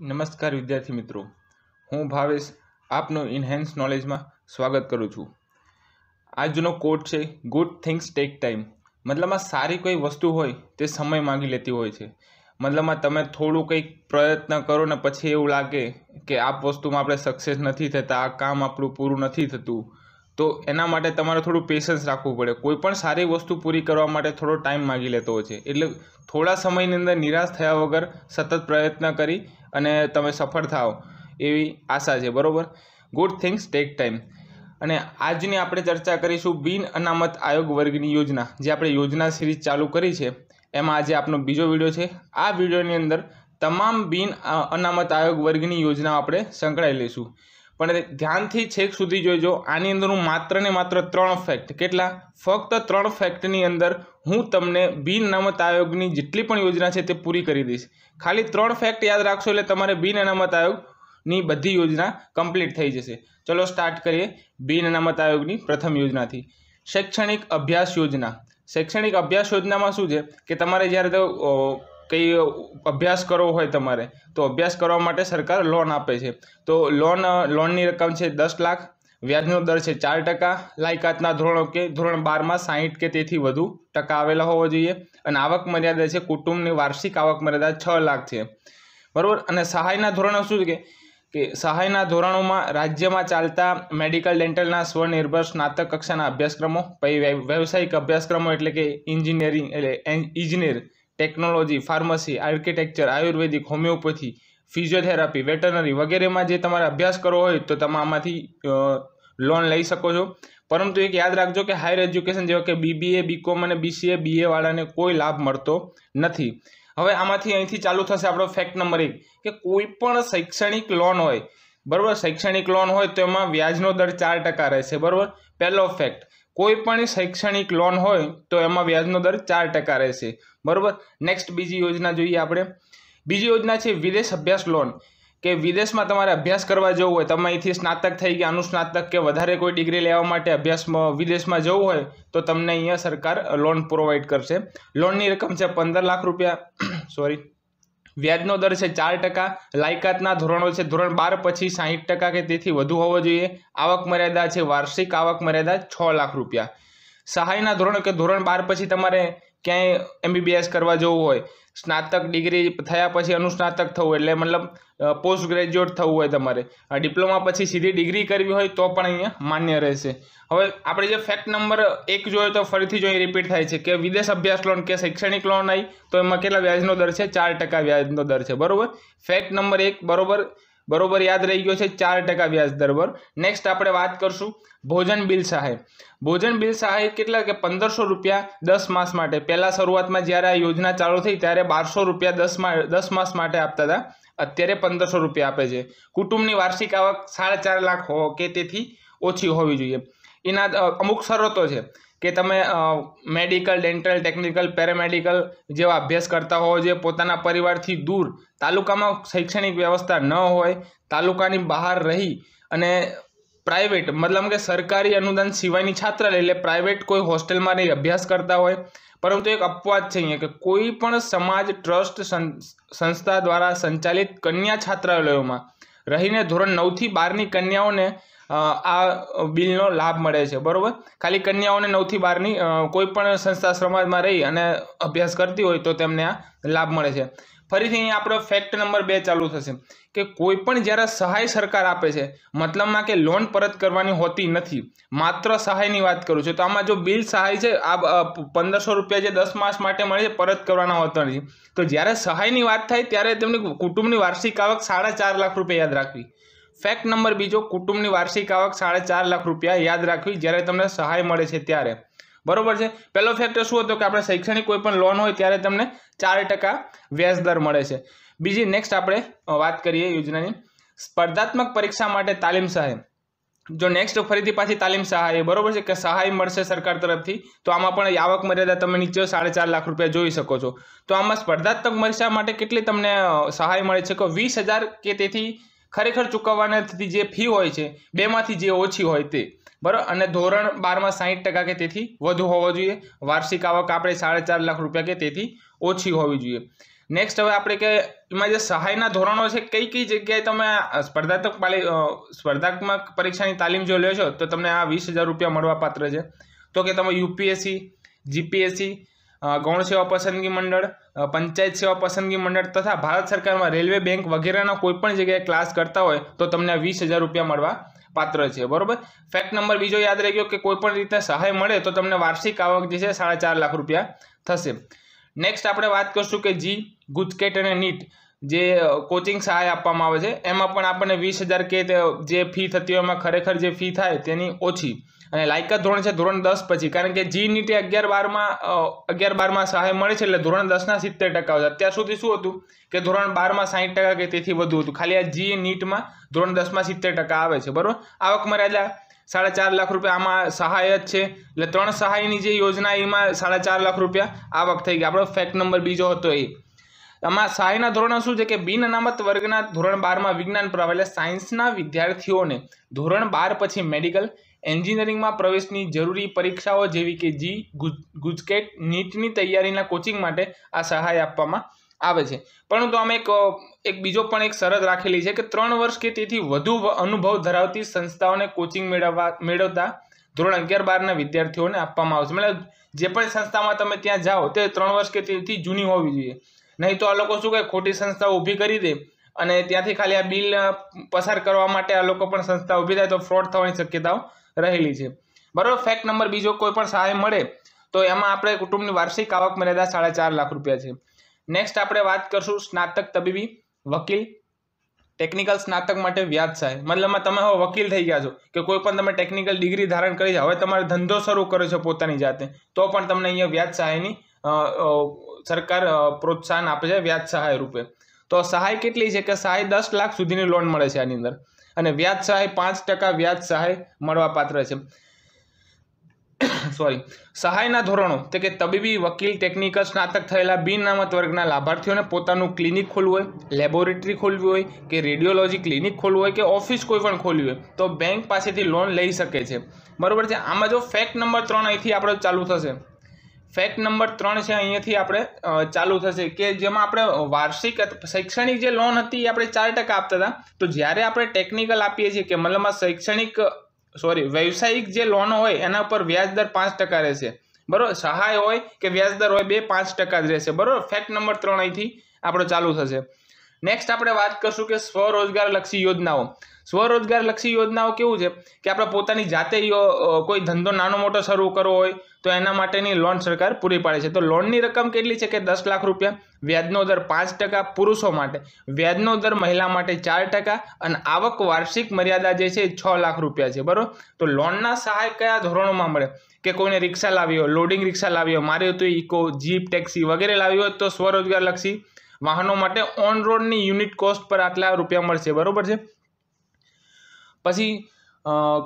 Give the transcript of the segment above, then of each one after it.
નમસ્કાર વિદ્યાર્થી મિત્રો હું ભાવેશ આપનું ઇનહેન્સ નોલેજમાં સ્વાગત કરું છું આજનો કોટ છે ગુડ થિંગ્સ ટેક ટાઈમ મતલબમાં સારી કોઈ વસ્તુ હોય તે સમય માંગી લેતી હોય છે મતલબમાં તમે થોડું કંઈક પ્રયત્ન કરો ને પછી એવું લાગે કે આ વસ્તુમાં આપણે સક્સેસ નથી થતા આ કામ આપણું પૂરું નથી થતું તો એના માટે તમારે થોડું પેશન્સ રાખવું પડે કોઈ પણ સારી વસ્તુ પૂરી કરવા માટે થોડો ટાઈમ માગી લેતો હોય છે એટલે થોડા સમયની અંદર નિરાશ થયા વગર સતત પ્રયત્ન કરી અને તમે સફળ થાઓ એવી આશા છે બરાબર ગુડ થિંગ્સ ટેક ટાઈમ અને આજની આપણે ચર્ચા કરીશું બિન અનામત આયોગ વર્ગની યોજના જે આપણે યોજના સિરીઝ ચાલુ કરી છે એમાં આજે આપનો બીજો વિડીયો છે આ વિડીયોની અંદર તમામ બિન અનામત આયોગ વર્ગની યોજના આપણે સંકળાઈ લઈશું પણ ધ્યાનથી છેક સુધી જોઈજો આની અંદર હું માત્ર ને માત્ર ત્રણ ફેક્ટ કેટલા ફક્ત ત્રણ ફેક્ટની અંદર હું તમને બિન અનામત આયોગની જેટલી પણ યોજના છે તે પૂરી કરી દઈશ ખાલી ત્રણ ફેક્ટ યાદ રાખશો એટલે તમારે બિન અનામત આયોગની બધી યોજના કમ્પ્લીટ થઈ જશે ચલો સ્ટાર્ટ કરીએ બિન અનામત આયોગની પ્રથમ યોજનાથી શૈક્ષણિક અભ્યાસ યોજના શૈક્ષણિક અભ્યાસ યોજનામાં શું છે કે તમારે જ્યારે કંઈ અભ્યાસ કરવો હોય તમારે તો અભ્યાસ કરવા માટે સરકાર લોન આપે છે તો લોન લોનની રકમ છે દસ લાખ વ્યાજનો દર છે ચાર ટકા લાયકાતના ધોરણો કે ધોરણ બારમાં સાહીઠ કે તેથી વધુ ટકા આવેલા હોવા જોઈએ અને આવક મર્યાદા છે કુટુંબની વાર્ષિક આવક મર્યાદા છ લાખ છે બરાબર અને સહાયના ધોરણો શું કે કે સહાયના ધોરણોમાં રાજ્યમાં ચાલતા મેડિકલ ડેન્ટલના સ્વનિર્ભર સ્નાતક કક્ષાના અભ્યાસક્રમો પછી વ્યવસાયિક અભ્યાસક્રમો એટલે કે એન્જિનિયરિંગ એટલે ઇજનેર technology pharmacy architecture ayurvedic homeopathy physiotherapy veterinary વગેરેમાં જે તમારે અભ્યાસ કરવો હોય તો તમે આમાંથી લોન લઈ શકો છો પરંતુ એક યાદ રાખજો કે હાયર એજ્યુકેશન જેવા કે બીબીએ બીકોમ અને બીસીએ બીએ વાળાને કોઈ લાભ મળતો નથી હવે આમાંથી અહીંથી ચાલુ થશે આપણો ફેક્ટ નંબર એક કે કોઈ પણ શૈક્ષણિક લોન હોય બરાબર શૈક્ષણિક લોન હોય તો એમાં વ્યાજનો દર ચાર ટકા રહેશે બરાબર પહેલો ફેક્ટ કોઈ પણ શૈક્ષણિક લોન હોય તો એમાં વ્યાજનો દર ચાર ટકા રહેશે બરાબર નેક્સ્ટ બીજી યોજના જોઈએ આપણે બીજી યોજના છે વિદેશ અભ્યાસ લોન કે વિદેશમાં તમારે અભ્યાસ કરવા જવું હોય તમે અહીંથી સ્નાતક થઈ ગયા અનુસ્નાતક કે વધારે કોઈ ડિગ્રી લેવા માટે અભ્યાસમાં વિદેશમાં જવું હોય તો તમને અહીંયા સરકાર લોન પ્રોવાઈડ કરશે લોનની રકમ છે પંદર લાખ રૂપિયા સોરી વ્યાજનો દર છે ચાર ટકા લાયકાતના ધોરણો છે ધોરણ બાર પછી સાહીઠ ટકા કે તેથી વધુ હોવો જોઈએ આવક મર્યાદા છે વાર્ષિક આવક મર્યાદા છ લાખ રૂપિયા સહાયના ધોરણો કે ધોરણ બાર પછી તમારે ક્યાંય એમબીબીએસ કરવા જવું હોય સ્નાતક ડિગ્રી થયા પછી અનુસ્નાતક થવું એટલે મતલબ પોસ્ટ ગ્રેજ્યુએટ થવું હોય તમારે ડિપ્લોમા પછી સીધી ડિગ્રી કરવી હોય તો પણ અહીંયા માન્ય રહેશે હવે આપણે જે ફેક્ટ નંબર એક જોયો તો ફરીથી જો રિપીટ થાય છે કે વિદેશ અભ્યાસ લોન કે શૈક્ષણિક લોન આવી તો એમાં કેટલા વ્યાજનો દર છે ચાર ટકા વ્યાજનો દર છે બરાબર ફેક્ટ નંબર એક બરાબર બરોબર યાદ રહી ગયો છે ચાર ટકા વ્યાજ દર પર નેક્સ્ટ આપણે વાત કરશું ભોજન બિલ સહાય ભોજન બિલ સહાય કેટલા કે પંદરસો રૂપિયા દસ માસ માટે પહેલાં શરૂઆતમાં જ્યારે આ યોજના ચાલુ થઈ ત્યારે બારસો રૂપિયા દસ દસ માસ માટે આપતા હતા અત્યારે પંદરસો રૂપિયા આપે છે કુટુંબની વાર્ષિક આવક સાડા ચાર લાખ હો કે તેથી ઓછી હોવી જોઈએ એના અમુક શરતો છે કે તમે મેડિકલ ડેન્ટલ ટેકનિકલ પેરામેડિકલ જેવા અભ્યાસ કરતા હોવો જે પોતાના પરિવારથી દૂર તાલુકામાં શૈક્ષણિક વ્યવસ્થા ન હોય તાલુકાની બહાર રહી અને પ્રાઇવેટ મતલબ કે સરકારી અનુદાન સિવાયની છાત્રાલય એટલે પ્રાઇવેટ કોઈ હોસ્ટેલમાં રહી અભ્યાસ કરતા હોય પરંતુ એક અપવાદ છે અહીંયા કે કોઈ પણ સમાજ ટ્રસ્ટ સંસ્થા દ્વારા સંચાલિત કન્યા છાત્રાલયોમાં રહીને ધોરણ નવથી બારની કન્યાઓને આ બિલનો લાભ મળે છે બરાબર ખાલી કન્યાઓને નવથી બારની કોઈ પણ સંસ્થા સમાજમાં રહી અને અભ્યાસ કરતી હોય તો તેમને આ લાભ મળે છે ફરીથી અહીં આપણો ફેક્ટ નંબર બે ચાલુ થશે કે કોઈ પણ જ્યારે સહાય સરકાર આપે છે મતલબમાં કે લોન પરત કરવાની હોતી નથી માત્ર સહાયની વાત કરું છું તો આમાં જો બિલ સહાય છે આ પંદરસો રૂપિયા જે દસ માસ માટે મળે છે પરત કરવાના હોતા નથી તો જ્યારે સહાયની વાત થાય ત્યારે તેમની કુટુંબની વાર્ષિક આવક સાડા ચાર લાખ રૂપિયા યાદ રાખવી ફેક્ટ નંબર બીજો કુટુંબની વાર્ષિક આવક સાડા ચાર લાખ રૂપિયા યાદ રાખવી જ્યારે તમને સહાય મળે છે ત્યારે બરોબર છે પહેલો ફેક્ટર શું હતો કે આપણે શૈક્ષણિક કોઈ પણ લોન હોય ત્યારે તમને ચાર ટકા વ્યાજદર મળે છે બીજી નેક્સ્ટ આપણે વાત કરીએ યોજનાની સ્પર્ધાત્મક પરીક્ષા માટે તાલીમ સહાય જો નેક્સ્ટ ફરીથી પાછી તાલીમ સહાય બરોબર છે કે સહાય મળશે સરકાર તરફથી તો આમાં પણ આવક મર્યાદા તમે નીચે સાડા ચાર લાખ રૂપિયા જોઈ શકો છો તો આમાં સ્પર્ધાત્મક પરીક્ષા માટે કેટલી તમને સહાય મળે છે કે વીસ હજાર કે તેથી ખરેખર ચૂકવવાના જે ફી હોય છે બેમાંથી જે ઓછી હોય તે બરાબર અને ધોરણ બારમાં સાહીઠ ટકા કે તેથી વધુ હોવો જોઈએ વાર્ષિક આવક આપણે સાડા ચાર લાખ રૂપિયા કે તેથી ઓછી હોવી જોઈએ નેક્સ્ટ હવે આપણે કે એમાં જે સહાયના ધોરણો છે કઈ કઈ જગ્યાએ તમે સ્પર્ધાત્મક સ્પર્ધાત્મક પરીક્ષાની તાલીમ જો લો છો તો તમને આ વીસ હજાર રૂપિયા મળવાપાત્ર છે તો કે તમે યુપીએસસી જીપીએસસી ગૌણ સેવા પસંદગી મંડળ પંચાયત સેવા પસંદગી મંડળ તથા ભારત સરકારમાં રેલવે બેંક વગેરેના કોઈપણ જગ્યાએ ક્લાસ કરતા હોય તો તમને વીસ હજાર રૂપિયા મળવા પાત્ર છે બરોબર ફેક્ટ નંબર બીજો યાદ રહી ગયો કે કોઈપણ રીતે સહાય મળે તો તમને વાર્ષિક આવક જે છે સાડા ચાર લાખ રૂપિયા થશે નેક્સ્ટ આપણે વાત કરશું કે જી ગુજકેટ અને નીટ જે કોચિંગ સહાય આપવામાં આવે છે એમાં પણ આપણને વીસ હજાર કે જે ફી થતી હોય એમાં ખરેખર જે ફી થાય તેની ઓછી અને લાયકાત ધોરણ છે ધોરણ દસ પછી કારણ કે જી નીટે અગિયાર બારમાં અગિયાર બારમાં સહાય મળે છે એટલે ધોરણ દસના સિત્તેર ટકા હતા અત્યાર સુધી શું હતું કે ધોરણ બારમાં સાહીઠ ટકા કે તેથી વધુ હતું ખાલી આ જી નીટમાં ધોરણ દસમાં સિત્તેર ટકા આવે છે બરાબર આવક મર્યાદા સાડા ચાર લાખ રૂપિયા આમાં સહાય જ છે એટલે ત્રણ સહાયની જે યોજના એમાં સાડા ચાર લાખ રૂપિયા આવક થઈ ગઈ આપણો ફેક્ટ નંબર બીજો હતો એ આમાં સહાયના ધોરણો શું છે કે બિન અનામત વર્ગના ધોરણ બારમાં વિજ્ઞાન પ્રવાહ એટલે સાયન્સના વિદ્યાર્થીઓને ધોરણ બાર પછી મેડિકલ એન્જિનિયરિંગમાં પ્રવેશની જરૂરી પરીક્ષાઓ જેવી કે જી ગુજકેટ નીટની તૈયારીના કોચિંગ માટે આ સહાય આપવામાં આવે છે પરંતુ અમે એક એક બીજો પણ એક શરત રાખેલી છે કે ત્રણ વર્ષ કે તેથી વધુ અનુભવ ધરાવતી સંસ્થાઓને કોચિંગ મેળવવા મેળવતા ધોરણ અગિયાર બારના વિદ્યાર્થીઓને આપવામાં આવશે મતલબ જે પણ સંસ્થામાં તમે ત્યાં જાઓ તે ત્રણ વર્ષ કે તેથી જૂની હોવી જોઈએ નહીં તો આ લોકો શું કહે ખોટી સંસ્થા ઊભી કરી દે અને ત્યાંથી ખાલી આ બિલ પસાર કરવા માટે આ લોકો પણ સંસ્થા ઊભી થાય તો ફ્રોડ થવાની શક્યતાઓ રહેલી છે બરાબર ફેક્ટ નંબર બીજો કોઈ પણ સહાય મળે તો એમાં આપણે કુટુંબની વાર્ષિક આવક મર્યાદા સાડા ચાર લાખ રૂપિયા છે નેક્સ્ટ આપણે વાત કરશું સ્નાતક તબીબી વકીલ ટેકનિકલ સ્નાતક માટે વ્યાજ સહાય મતલબમાં તમે હવે વકીલ થઈ ગયા છો કે કોઈ પણ તમે ટેકનિકલ ડિગ્રી ધારણ કરી છે હવે તમારે ધંધો શરૂ કર્યો છે પોતાની જાતે તો પણ તમને અહીંયા વ્યાજ સહાયની સરકાર પ્રોત્સાહન આપે છે વ્યાજ સહાય રૂપે તો સહાય કેટલી છે કે સહાય દસ લાખ સુધીની લોન મળે છે આની અંદર અને વ્યાજ સહાય પાંચ ટકા વ્યાજ સહાય મળવાપાત્ર છે સોરી સહાયના ધોરણો તે કે તબીબી વકીલ ટેકનિકલ સ્નાતક થયેલા બિનનામત વર્ગના લાભાર્થીઓને પોતાનું ક્લિનિક ખોલવું હોય લેબોરેટરી ખોલવી હોય કે રેડિયોલોજી ક્લિનિક ખોલવું હોય કે ઓફિસ કોઈ પણ ખોલવી હોય તો બેંક પાસેથી લોન લઈ શકે છે બરાબર છે આમાં જો ફેક્ટ નંબર ત્રણ અહીંથી આપણે ચાલુ થશે ફેક્ટ નંબર ત્રણ છે અહીંયાથી આપણે ચાલુ થશે કે જેમાં આપણે વાર્ષિક શૈક્ષણિક જે લોન હતી એ આપણે ચાર ટકા આપતા હતા તો જ્યારે આપણે ટેકનિકલ આપીએ છીએ કે મતલબમાં શૈક્ષણિક સોરી વ્યવસાયિક જે લોન હોય એના ઉપર વ્યાજદર પાંચ ટકા રહેશે બરાબર સહાય હોય કે વ્યાજદર હોય બે પાંચ ટકા જ રહેશે બરાબર ફેક્ટ નંબર ત્રણ અહીંથી આપણો ચાલુ થશે નેક્સ્ટ આપણે વાત કરશું કે સ્વરોજગાર લક્ષી યોજનાઓ સ્વરોજગારલક્ષી યોજનાઓ કેવું છે કે આપણે પોતાની જાતે કોઈ ધંધો નાનો મોટો શરૂ કરવો હોય તો એના માટેની લોન સરકાર પૂરી પાડે છે તો લોનની રકમ કેટલી છે કે દસ લાખ રૂપિયા વ્યાજનો દર પાંચ ટકા પુરુષો માટે વ્યાજનો દર મહિલા માટે ચાર ટકા અને આવક વાર્ષિક મર્યાદા જે છે છ લાખ રૂપિયા છે બરાબર તો લોનના સહાય કયા ધોરણોમાં મળે કે કોઈને રિક્ષા લાવી હોય લોડિંગ રિક્ષા લાવી હોય મારે તો ઇકો જીપ ટેક્સી વગેરે લાવી હોય તો સ્વરોજગારલક્ષી વાહનો માટે ઓન રોડની યુનિટ કોસ્ટ પર આટલા રૂપિયા મળશે બરાબર છે પછી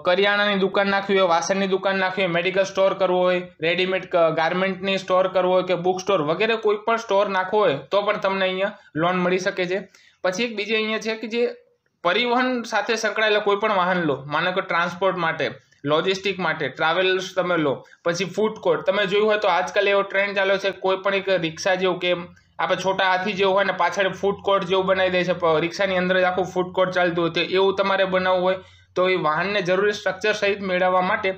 કરિયાણાની દુકાન નાખવી હોય વાસણની દુકાન નાખવી હોય મેડિકલ સ્ટોર કરવો હોય રેડીમેડ ગાર્મેન્ટની સ્ટોર કરવો હોય કે બુક સ્ટોર વગેરે કોઈ પણ સ્ટોર નાખવો હોય તો પણ તમને અહીંયા લોન મળી શકે છે પછી એક બીજી અહીંયા છે કે જે પરિવહન સાથે સંકળાયેલા કોઈ પણ વાહન લો માનો કે ટ્રાન્સપોર્ટ માટે લોજિસ્ટિક માટે ટ્રાવેલર્સ તમે લો પછી ફૂડ કોર્ટ તમે જોયું હોય તો આજકાલ એવો ટ્રેન્ડ ચાલ્યો છે કોઈ પણ એક રિક્ષા જેવું કે આપણે છોટા હાથી જેવું હોય ને પાછળ ફૂડ કોર્ટ જેવું બનાવી દે છે રિક્ષાની અંદર જ આખું ફૂડકોર્ટ ચાલતું હોય એવું તમારે બનાવવું હોય તો એ વાહનને જરૂરી સ્ટ્રક્ચર સહિત મેળવવા માટે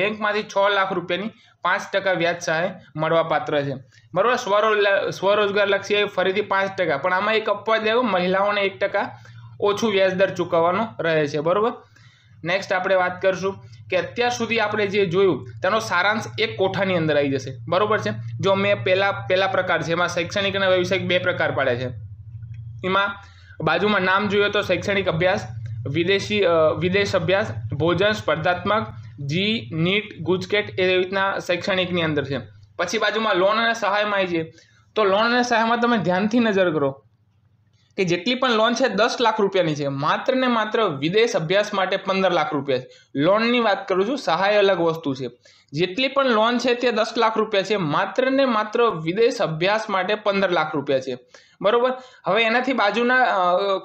બેંકમાંથી છ લાખ રૂપિયાની પાંચ ટકા વ્યાજ સહાય મળવાપાત્ર છે બરાબર સ્વરો એ ફરીથી પાંચ ટકા પણ આમાં એક અપવાદ એવું મહિલાઓને એક ટકા ઓછું વ્યાજદર ચૂકવવાનો રહે છે બરાબર નેક્સ્ટ આપણે વાત કરીશું કે અત્યાર સુધી આપણે જે જોયું તેનો સારાંશ એક કોઠાની અંદર આવી જશે બરાબર છે જો મેં પહેલા પહેલા પ્રકાર છે એમાં શૈક્ષણિક અને વ્યવસાયિક બે પ્રકાર પાડે છે એમાં બાજુમાં નામ જોઈએ તો શૈક્ષણિક અભ્યાસ વિદેશી વિદેશ અભ્યાસ ભોજન સ્પર્ધાત્મક જી નીટ ગુજકેટ એ રીતના શૈક્ષણિકની અંદર છે પછી બાજુમાં લોન અને સહાયમાં આવી છે તો લોન અને સહાયમાં તમે ધ્યાનથી નજર કરો કે જેટલી પણ લોન છે દસ લાખ રૂપિયાની છે માત્ર ને માત્ર વિદેશ અભ્યાસ માટે પંદર લાખ રૂપિયા છે લોનની વાત કરું છું સહાય અલગ વસ્તુ છે જેટલી પણ લોન છે તે દસ લાખ રૂપિયા છે માત્ર ને માત્ર વિદેશ અભ્યાસ માટે પંદર લાખ રૂપિયા છે બરોબર હવે એનાથી બાજુના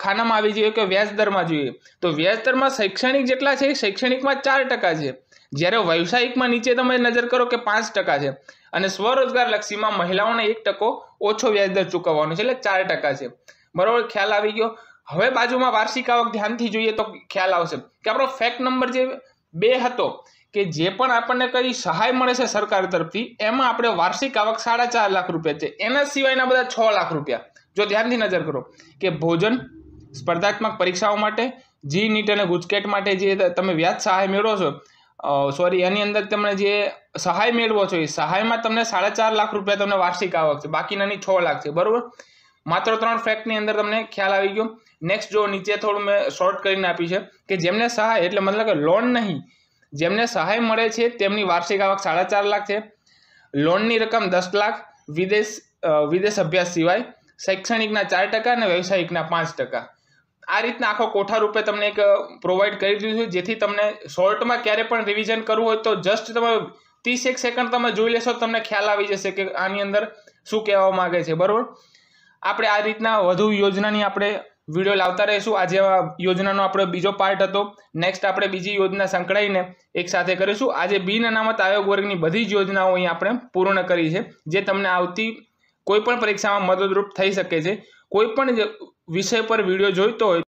ખાનામાં આવી જઈએ કે વ્યાજદરમાં જોઈએ તો વ્યાજદરમાં શૈક્ષણિક જેટલા છે શૈક્ષણિકમાં ચાર ટકા છે જ્યારે વ્યવસાયિકમાં નીચે તમે નજર કરો કે પાંચ ટકા છે અને સ્વરોજગાર લક્ષીમાં મહિલાઓને એક ટકો ઓછો વ્યાજદર ચૂકવવાનો છે એટલે ચાર ટકા છે બરાબર ખ્યાલ આવી ગયો હવે બાજુમાં વાર્ષિક આવક ધ્યાનથી જોઈએ તો ખ્યાલ આવશે કે આપણો ફેક્ટ નંબર જે બે હતો કે જે પણ આપણને કઈ સહાય મળે છે સરકાર તરફથી એમાં આપણે વાર્ષિક આવક સાડા ચાર લાખ રૂપિયા છે એના સિવાયના બધા છ લાખ રૂપિયા જો ધ્યાનથી નજર કરો કે ભોજન સ્પર્ધાત્મક પરીક્ષાઓ માટે જી નીટ અને ગુજકેટ માટે જે તમે વ્યાજ સહાય મેળવો છો સોરી એની અંદર તમને જે સહાય મેળવો છો એ સહાયમાં તમને સાડા ચાર લાખ રૂપિયા તમને વાર્ષિક આવક છે બાકીનાની છ લાખ છે બરાબર માત્ર ત્રણ ફેક્ટની અંદર તમને ખ્યાલ આવી ગયો નેક્સ્ટ જો નીચે થોડું મેં શોર્ટ કરીને આપી છે કે જેમને સહાય એટલે મતલબ કે લોન નહીં જેમને સહાય મળે છે તેમની વાર્ષિક આવક સાડા ચાર લાખ છે લોનની રકમ દસ લાખ વિદેશ વિદેશ અભ્યાસ સિવાય શૈક્ષણિકના ચાર ટકા અને વ્યવસાયિકના પાંચ ટકા આ રીતના આખો કોઠા રૂપે તમને એક પ્રોવાઈડ કરી દીધું છે જેથી તમને શોર્ટમાં ક્યારે પણ રિવિઝન કરવું હોય તો જસ્ટ તમે ત્રીસ એક સેકન્ડ તમે જોઈ લેશો તમને ખ્યાલ આવી જશે કે આની અંદર શું કહેવા માગે છે બરાબર આપણે આ રીતના વધુ યોજનાની આપણે વિડીયો લાવતા રહીશું આજે યોજનાનો આપણો બીજો પાર્ટ હતો નેક્સ્ટ આપણે બીજી યોજના સંકળાઈને એક સાથે કરીશું આજે બિન અનામત આયોગ વર્ગની બધી જ યોજનાઓ અહીં આપણે પૂર્ણ કરી છે જે તમને આવતી કોઈપણ પરીક્ષામાં મદદરૂપ થઈ શકે છે કોઈપણ વિષય પર વિડીયો જોઈતો હોય